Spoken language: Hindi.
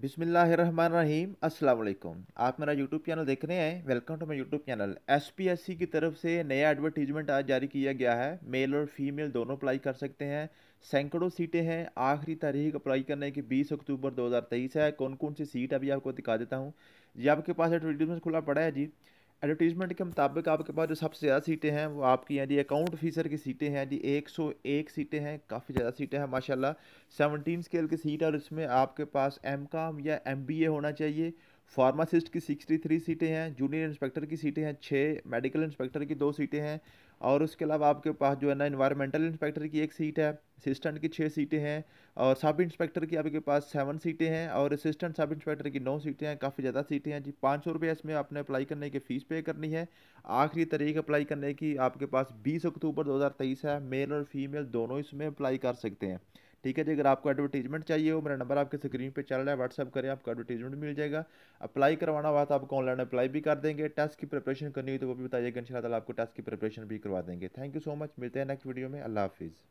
बिसमीम असलकुम आप मेरा यूट्यूब चैनल देख रहे हैं welcome to my YouTube channel S P S C की तरफ से नया एडवर्टीजमेंट आज जारी किया गया है मेल और फीमेल दोनों अप्लाई कर सकते हैं सैकड़ों सीटें हैं आखिरी तारीख अप्लाई करने की 20 अक्टूबर 2023 है कौन कौन सी सीट अभी आपको दिखा देता हूँ जी आपके पास एडवर्टीजमेंट खुला पड़ा है जी एडवर्टीजमेंट के मुताबिक आपके पास जो सबसे ज़्यादा सीटें हैं वो आपकी यानी अकाउंट ऑफिसर की सीटें हैं जी एक सौ एक सीटें हैं काफ़ी ज़्यादा सीटें हैं माशाल्लाह सेवनटीन स्केल की सीट और इसमें आपके पास एम काम या एम बी ए होना चाहिए फार्मासिस्ट की सिक्सटी थ्री सीटें हैं जूनियर इंस्पेक्टर की सीटें हैं छः मेडिकल इंस्पेक्टर की दो सीटें हैं और उसके अलावा आपके पास जो है ना इन्वायरमेंटल इंस्पेक्टर की एक सीट है असिस्टेंट की छः सीटें हैं और सब इंस्पेक्टर की आपके पास सेवन सीटें हैं और असिस्टेंट सब इंस्पेक्टर की नौ सीटें हैं काफ़ी ज़्यादा सीटें हैं जी पाँच सौ रुपये इसमें आपने अप्लाई करने की फ़ीस पे करनी है आखिरी तारीख अप्लाई करने की आपके पास बीस अक्टूबर दो हज़ार तेईस है मेल और फीमेल दोनों इसमें अप्लाई कर सकते हैं ठीक है जी अगर आपको एडवर्टीजमेंट चाहिए हो मेरा नंबर आपके स्क्रीन पे चल रहा है व्हाट्सअप करें आपको एडवर्टीजमेंट मिल जाएगा अप्लाई करवाना हुआ तो आपको ऑनलाइन अप्लाई भी कर देंगे टेस्ट की प्रिपरेशन करनी हो तो वो भी बताइएगा इन आपको टेस्ट की प्रिपरेशन भी करवा देंगे थैंक यू सो मच मिलते हैं नेक्स्ट वीडियो में अल्लाह हाफिज़